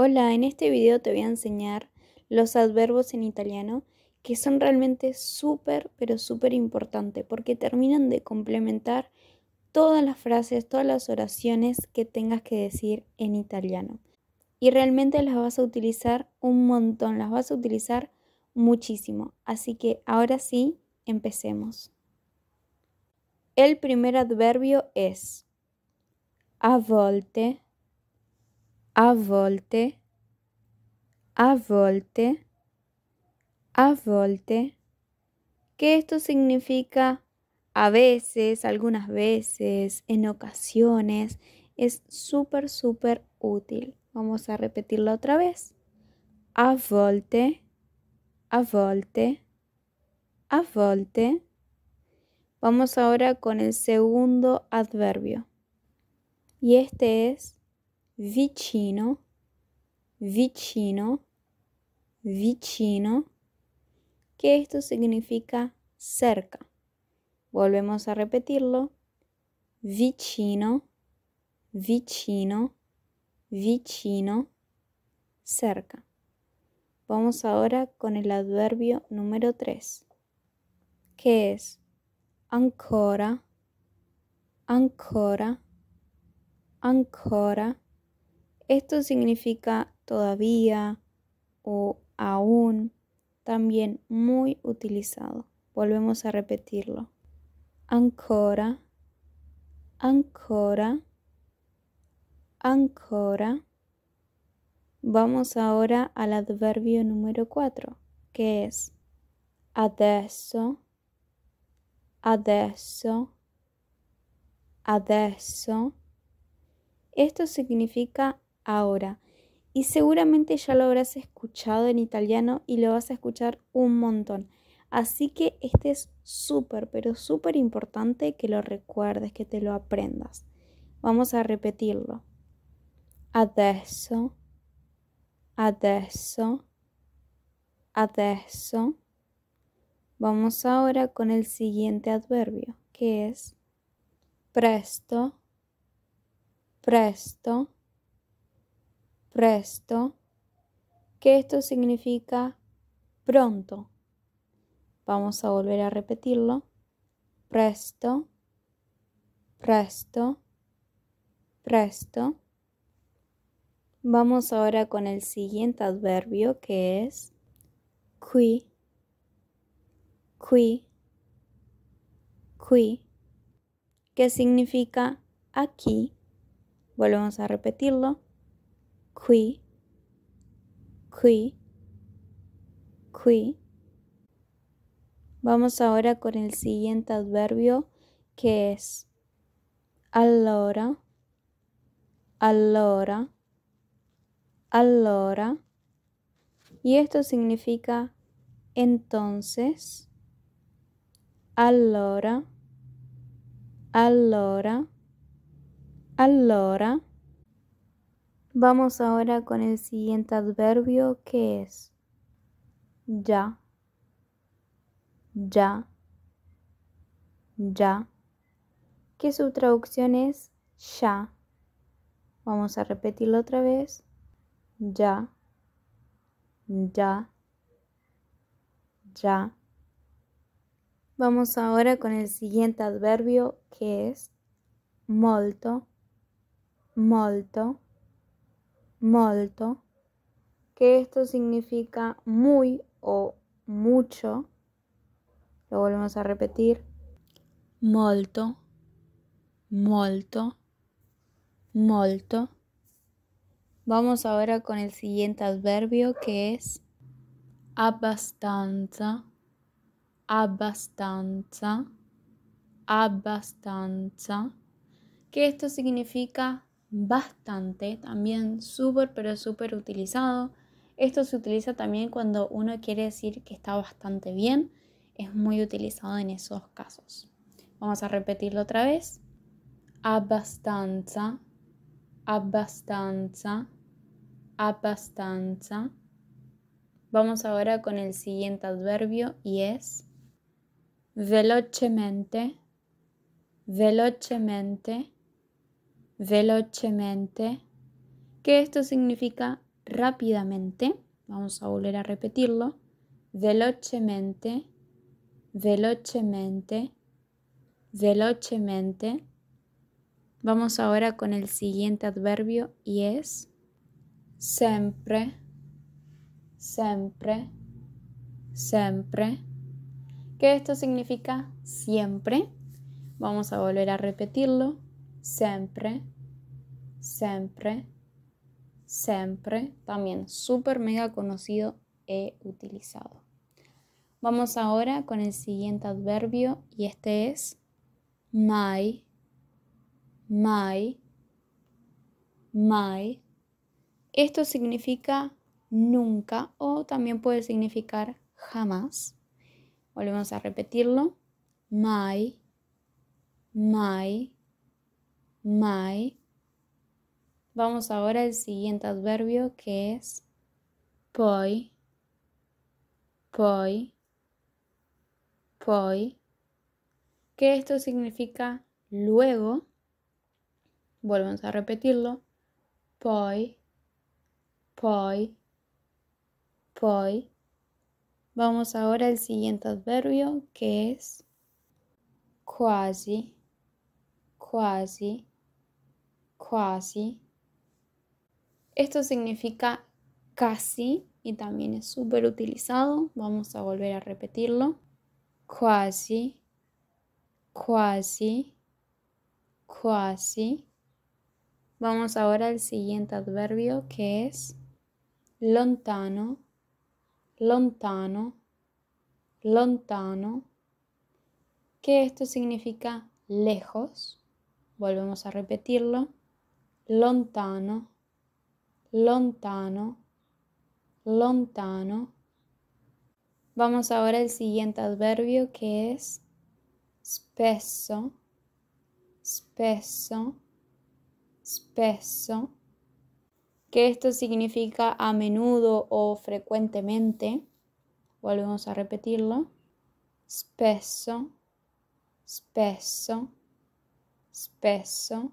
Hola, en este video te voy a enseñar los adverbios en italiano que son realmente súper, pero súper importante porque terminan de complementar todas las frases, todas las oraciones que tengas que decir en italiano. Y realmente las vas a utilizar un montón, las vas a utilizar muchísimo. Así que ahora sí, empecemos. El primer adverbio es a volte a volte, a volte, a volte, que esto significa a veces, algunas veces, en ocasiones, es súper, súper útil. Vamos a repetirlo otra vez. A volte, a volte, a volte. Vamos ahora con el segundo adverbio. Y este es vicino, vicino, vicino, que esto significa cerca. Volvemos a repetirlo. Vicino, vicino, vicino, cerca. Vamos ahora con el adverbio número 3, que es ancora, ancora, ancora esto significa todavía o aún, también muy utilizado. Volvemos a repetirlo. Ancora, ancora, ancora. Vamos ahora al adverbio número 4, que es adesso, adesso, adesso. Esto significa ahora. Y seguramente ya lo habrás escuchado en italiano y lo vas a escuchar un montón. Así que este es súper, pero súper importante que lo recuerdes, que te lo aprendas. Vamos a repetirlo. Adesso, adesso, adesso. Vamos ahora con el siguiente adverbio, que es presto, presto presto, que esto significa pronto. Vamos a volver a repetirlo. Presto, presto, presto. Vamos ahora con el siguiente adverbio que es qui, qui, qui, que significa aquí. Volvemos a repetirlo qui, qui, qui. Vamos ahora con el siguiente adverbio que es allora, allora, allora. Y esto significa entonces, allora, allora, allora. Vamos ahora con el siguiente adverbio que es ya, ya, ya, que su traducción es ya. Vamos a repetirlo otra vez. Ya, ya, ya. Vamos ahora con el siguiente adverbio que es molto, molto molto, que esto significa muy o mucho. Lo volvemos a repetir. Molto, molto, molto. Vamos ahora con el siguiente adverbio que es abbastanza, abbastanza, abbastanza, que esto significa bastante, también súper, pero súper utilizado. Esto se utiliza también cuando uno quiere decir que está bastante bien, es muy utilizado en esos casos. Vamos a repetirlo otra vez. Abastanza, abbastanza, abastanza. Vamos ahora con el siguiente adverbio y es velocemente, velocemente velocemente, que esto significa rápidamente. Vamos a volver a repetirlo. Velocemente, velocemente, velocemente. Vamos ahora con el siguiente adverbio y es siempre, siempre, siempre. Que esto significa siempre. Vamos a volver a repetirlo siempre, siempre, siempre, también súper mega conocido e utilizado. Vamos ahora con el siguiente adverbio y este es my, my, my. Esto significa nunca o también puede significar jamás. Volvemos a repetirlo. My, my, Vamos ahora al siguiente adverbio que es poi, poi, poi, que esto significa luego. Volvemos a repetirlo. Poi, poi, poi. Vamos ahora al siguiente adverbio que es quasi, quasi, quasi. Esto significa casi y también es súper utilizado. Vamos a volver a repetirlo. Quasi, quasi, quasi. Vamos ahora al siguiente adverbio que es lontano, lontano, lontano. Que esto significa lejos. Volvemos a repetirlo lontano, lontano, lontano. Vamos ahora al siguiente adverbio que es spesso, spesso, spesso, que esto significa a menudo o frecuentemente. Volvemos a repetirlo. Spesso, spesso, spesso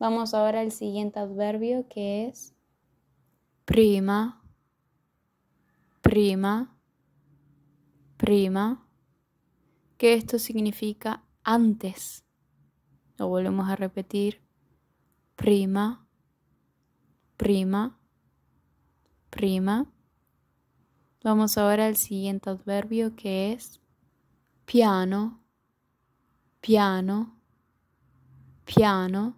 Vamos ahora al siguiente adverbio que es prima, prima, prima, que esto significa antes. Lo volvemos a repetir. Prima, prima, prima. Vamos ahora al siguiente adverbio que es piano, piano, piano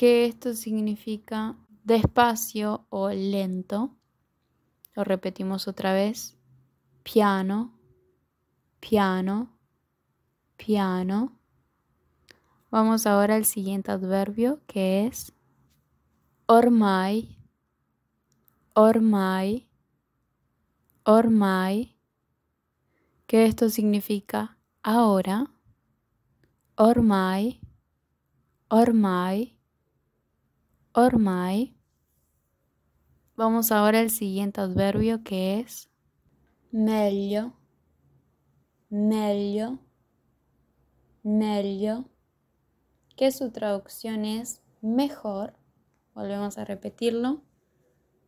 que esto significa despacio o lento. Lo repetimos otra vez. Piano, piano, piano. Vamos ahora al siguiente adverbio que es ormai, ormai, ormai, que esto significa ahora, ormai, ormai ormai. Vamos ahora al siguiente adverbio que es meglio, meglio, meglio, que su traducción es mejor. Volvemos a repetirlo.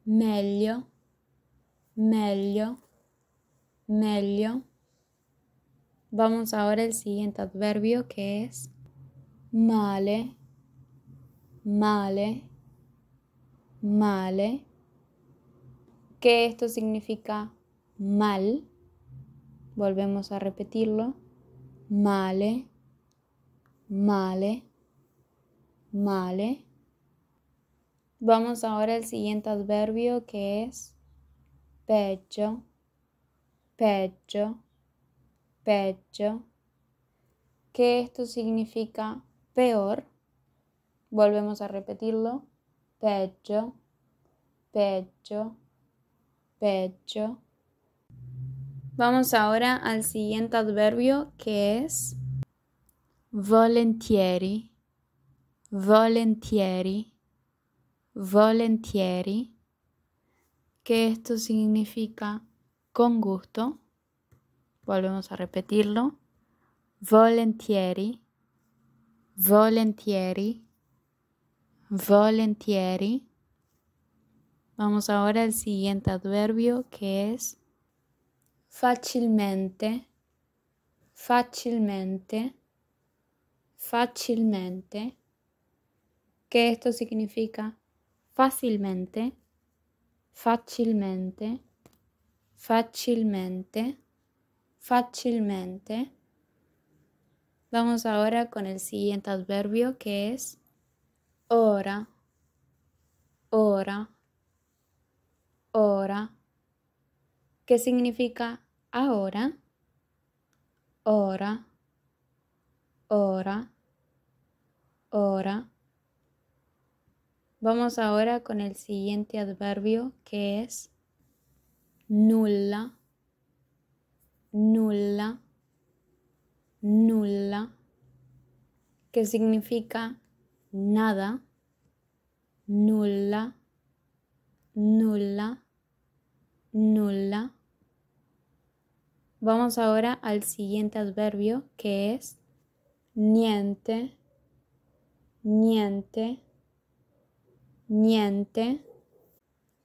Meglio, meglio, meglio. Vamos ahora al siguiente adverbio que es male, male male, ¿Qué esto significa mal, volvemos a repetirlo, male, male, male. Vamos ahora al siguiente adverbio que es pecho, pecho, pecho, que esto significa peor. Volvemos a repetirlo. Pecho, pecho, pecho. Vamos ahora al siguiente adverbio que es volentieri, volentieri, volentieri, que esto significa con gusto. Volvemos a repetirlo. Volentieri, volentieri volentieri. Vamos ahora al siguiente adverbio que es Fácilmente Fácilmente Fácilmente ¿Qué esto significa fácilmente, Fácilmente Fácilmente Fácilmente Vamos ahora con el siguiente adverbio que es ora, ora, ora, ¿Qué significa ahora, ora, ora, ora. Vamos ahora con el siguiente adverbio que es nulla, nulla, nulla, que significa nada, nula nula nula Vamos ahora al siguiente adverbio que es niente, niente, niente,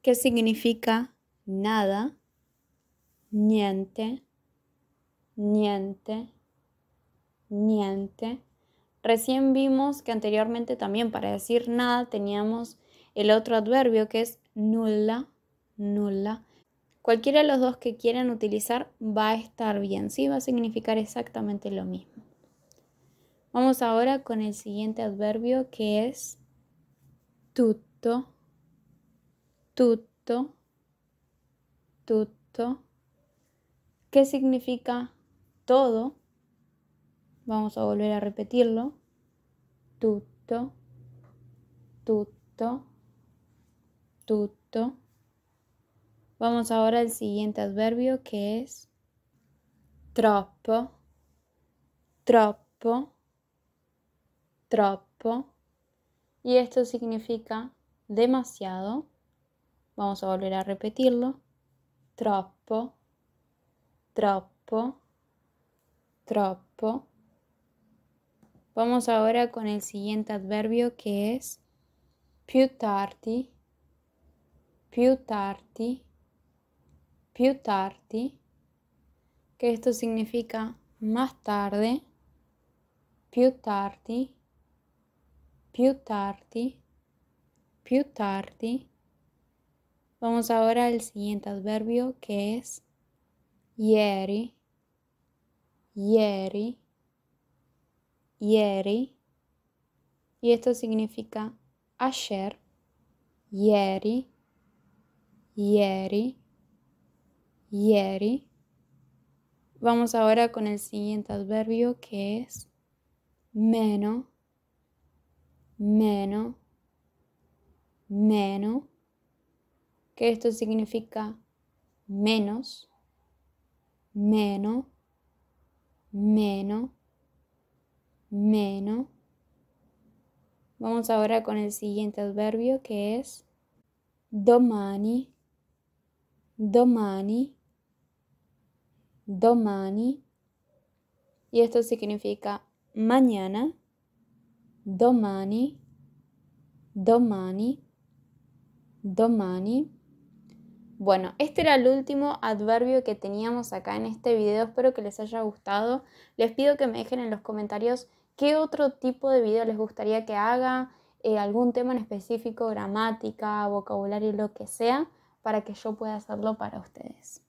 que significa nada, niente, niente, niente Recién vimos que anteriormente también para decir nada teníamos el otro adverbio que es nula, nula. Cualquiera de los dos que quieran utilizar va a estar bien, sí, va a significar exactamente lo mismo. Vamos ahora con el siguiente adverbio que es tutto, tutto, tutto, ¿Qué significa todo Vamos a volver a repetirlo. Tutto, tutto, tutto. Vamos ahora al siguiente adverbio que es troppo, troppo, troppo. Y esto significa demasiado. Vamos a volver a repetirlo. Troppo, troppo, troppo. Vamos ahora con el siguiente adverbio que es più tardi, più tardi, più tardi, que esto significa más tarde, più tardi, più tardi, più tardi. Vamos ahora al siguiente adverbio que es ieri, ieri ieri, y esto significa ayer, ieri, ieri, ieri. Vamos ahora con el siguiente adverbio que es menos meno, meno, que esto significa menos, meno, meno menos. Vamos ahora con el siguiente adverbio que es domani, domani, domani. Y esto significa mañana, domani, domani, domani. Bueno, este era el último adverbio que teníamos acá en este video. Espero que les haya gustado. Les pido que me dejen en los comentarios ¿Qué otro tipo de video les gustaría que haga? Eh, ¿Algún tema en específico, gramática, vocabulario, lo que sea, para que yo pueda hacerlo para ustedes?